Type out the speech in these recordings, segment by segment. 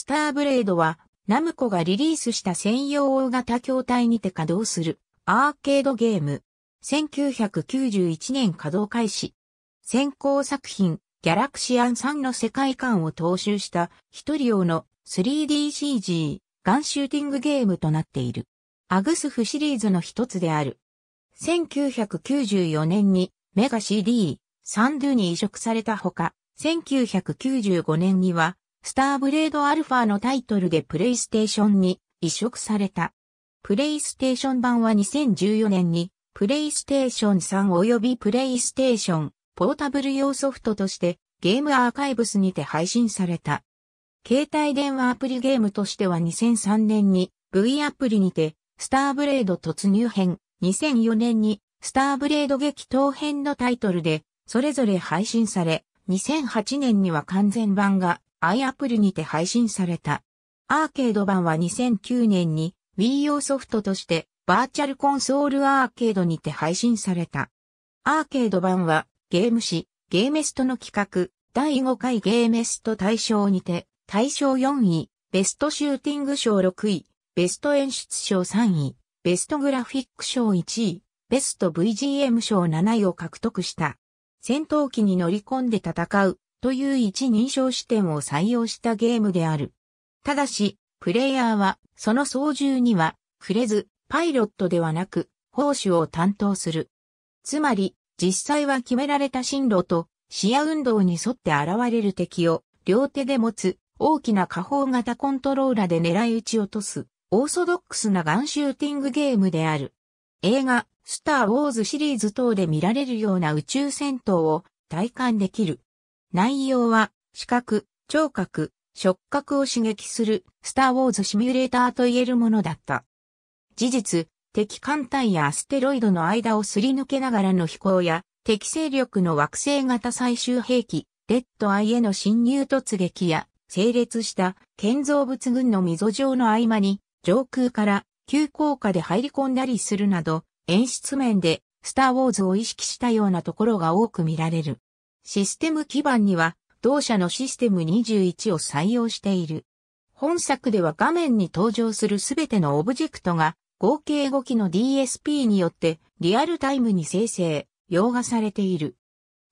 スターブレードは、ナムコがリリースした専用大型筐体にて稼働するアーケードゲーム。1991年稼働開始。先行作品、ギャラクシアン3の世界観を踏襲した一人用の 3DCG ガンシューティングゲームとなっている。アグスフシリーズの一つである。1994年にメガ CD、サンドゥに移植されたほか、1995年にはスターブレードアルファのタイトルでプレイステーションに移植された。プレイステーション版は2014年に、プレイステーション3及びプレイステーション、ポータブル用ソフトとして、ゲームアーカイブスにて配信された。携帯電話アプリゲームとしては2003年に、V アプリにて、スターブレード突入編、2004年に、スターブレード激闘編のタイトルで、それぞれ配信され、2008年には完全版が i イ・アップルにて配信された。アーケード版は2009年に Wii 用ソフトとしてバーチャルコンソールアーケードにて配信された。アーケード版はゲーム誌、ゲーメストの企画、第5回ゲーメスト大賞にて、大賞4位、ベストシューティング賞6位、ベスト演出賞3位、ベストグラフィック賞1位、ベスト VGM 賞7位を獲得した。戦闘機に乗り込んで戦うという一認証視点を採用したゲームである。ただし、プレイヤーはその操縦には触れず、パイロットではなく、報酬を担当する。つまり、実際は決められた進路と視野運動に沿って現れる敵を両手で持つ大きな下方型コントローラで狙い撃ち落とすオーソドックスなガンシューティングゲームである。映画、スター・ウォーズシリーズ等で見られるような宇宙戦闘を体感できる内容は、視覚、聴覚、触覚を刺激する、スター・ウォーズ・シミュレーターと言えるものだった。事実、敵艦隊やアステロイドの間をすり抜けながらの飛行や、敵勢力の惑星型最終兵器、レッドアイへの侵入突撃や、整列した建造物群の溝状の合間に、上空から急降下で入り込んだりするなど、演出面で、スター・ウォーズを意識したようなところが多く見られる。システム基盤には、同社のシステム21を採用している。本作では画面に登場するすべてのオブジェクトが、合計5機の DSP によってリアルタイムに生成、用画されている。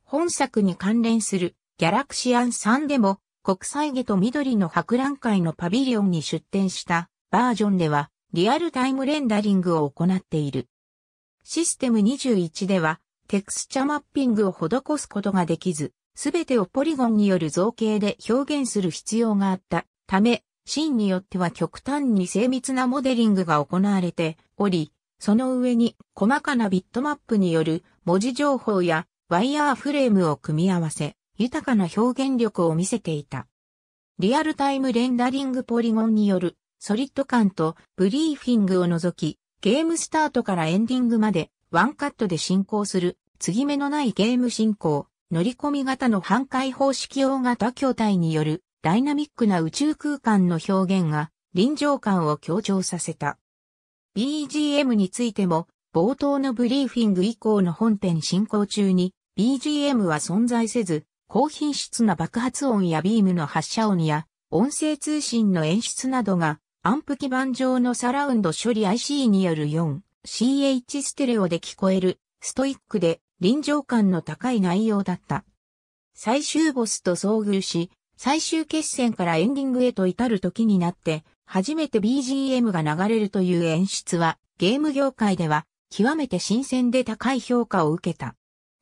本作に関連するギャラクシアン3でも国際下と緑の博覧会のパビリオンに出展したバージョンではリアルタイムレンダリングを行っている。システム21ではテクスチャマッピングを施すことができず、すべてをポリゴンによる造形で表現する必要があったため、シーンによっては極端に精密なモデリングが行われており、その上に細かなビットマップによる文字情報やワイヤーフレームを組み合わせ、豊かな表現力を見せていた。リアルタイムレンダリングポリゴンによるソリッド感とブリーフィングを除き、ゲームスタートからエンディングまでワンカットで進行する、継ぎ目のないゲーム進行、乗り込み型の半解放式大型筐体によるダイナミックな宇宙空間の表現が臨場感を強調させた。BGM についても冒頭のブリーフィング以降の本編進行中に BGM は存在せず高品質な爆発音やビームの発射音や音声通信の演出などがアンプ基板上のサラウンド処理 IC による4 CH ステレオで聞こえる、ストイックで臨場感の高い内容だった。最終ボスと遭遇し、最終決戦からエンディングへと至る時になって、初めて BGM が流れるという演出は、ゲーム業界では、極めて新鮮で高い評価を受けた。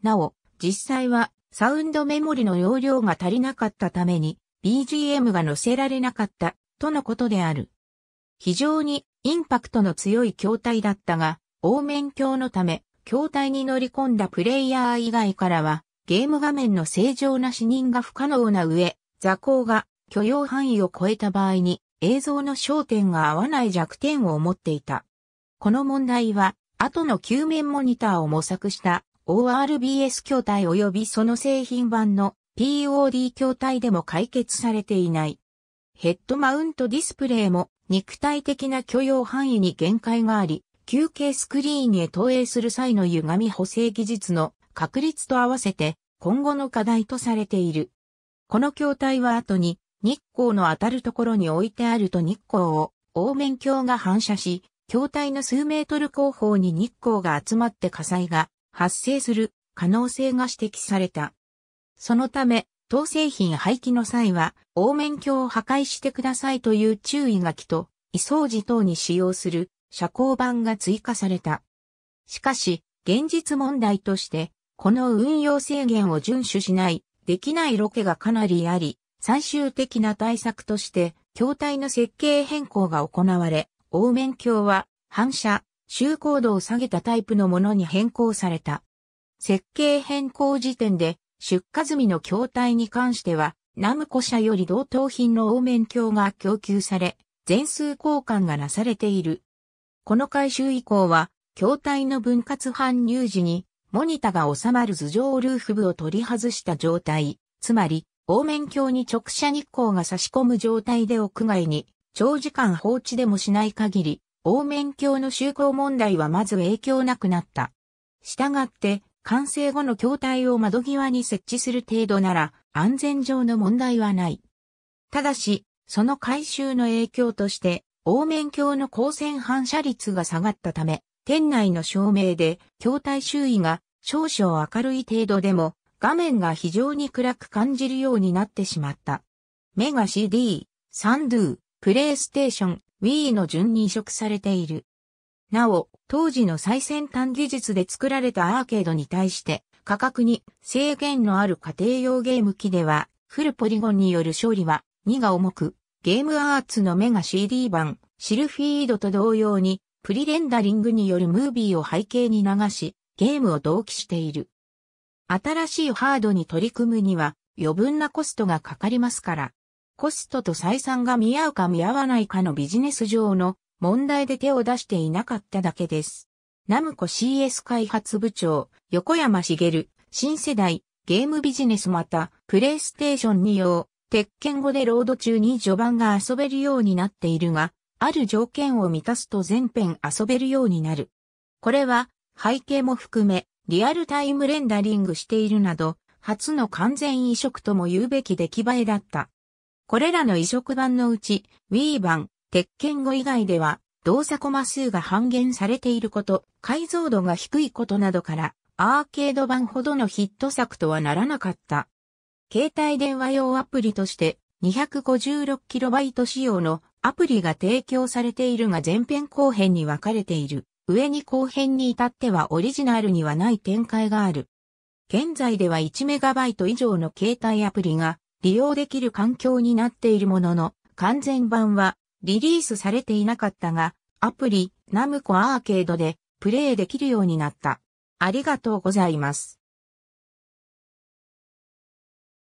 なお、実際は、サウンドメモリの容量が足りなかったために、BGM が載せられなかった、とのことである。非常にインパクトの強い筐体だったが、凹面鏡のため、筐体に乗り込んだプレイヤー以外からは、ゲーム画面の正常な視認が不可能な上、座高が許容範囲を超えた場合に映像の焦点が合わない弱点を持っていた。この問題は、後の球面モニターを模索した ORBS 筐体及びその製品版の POD 筐体でも解決されていない。ヘッドマウントディスプレイも肉体的な許容範囲に限界があり、休憩スクリーンへ投影する際の歪み補正技術の確立と合わせて今後の課題とされている。この筐体は後に日光の当たるところに置いてあると日光を凹面鏡が反射し、筐体の数メートル後方に日光が集まって火災が発生する可能性が指摘された。そのため、当製品廃棄の際は、凹面鏡を破壊してくださいという注意書きと、移送時等に使用する遮光板が追加された。しかし、現実問題として、この運用制限を遵守しない、できないロケがかなりあり、最終的な対策として、筐体の設計変更が行われ、凹面鏡は反射、周高度を下げたタイプのものに変更された。設計変更時点で出荷済みの筐体に関しては、ナムコ社より同等品の応面鏡が供給され、全数交換がなされている。この改修以降は、筐体の分割搬入時に、モニタが収まる頭上ルーフ部を取り外した状態、つまり、応面鏡に直射日光が差し込む状態で屋外に、長時間放置でもしない限り、応面鏡の就航問題はまず影響なくなった。したがって、完成後の筐体を窓際に設置する程度なら安全上の問題はない。ただし、その回収の影響として、凹面鏡の光線反射率が下がったため、店内の照明で筐体周囲が少々明るい程度でも画面が非常に暗く感じるようになってしまった。メガ CD、サンドゥ、プレイステーション、Wii の順に移植されている。なお、当時の最先端技術で作られたアーケードに対して、価格に制限のある家庭用ゲーム機では、フルポリゴンによる勝利は2が重く、ゲームアーツのメガ CD 版、シルフィードと同様に、プリレンダリングによるムービーを背景に流し、ゲームを同期している。新しいハードに取り組むには、余分なコストがかかりますから、コストと採算が見合うか見合わないかのビジネス上の問題で手を出していなかっただけです。ナムコ CS 開発部長、横山茂、新世代、ゲームビジネスまた、プレイステーション2用、鉄拳語でロード中に序盤が遊べるようになっているが、ある条件を満たすと全編遊べるようになる。これは、背景も含め、リアルタイムレンダリングしているなど、初の完全移植とも言うべき出来栄えだった。これらの移植版のうち、Wii 版、鉄拳語以外では、動作コマ数が半減されていること、解像度が低いことなどから、アーケード版ほどのヒット作とはならなかった。携帯電話用アプリとして 256KB 仕様のアプリが提供されているが前編後編に分かれている。上に後編に至ってはオリジナルにはない展開がある。現在では 1MB 以上の携帯アプリが利用できる環境になっているものの、完全版はリリースされていなかったが、アプリ、ナムコアーケードでプレイできるようになった。ありがとうございます。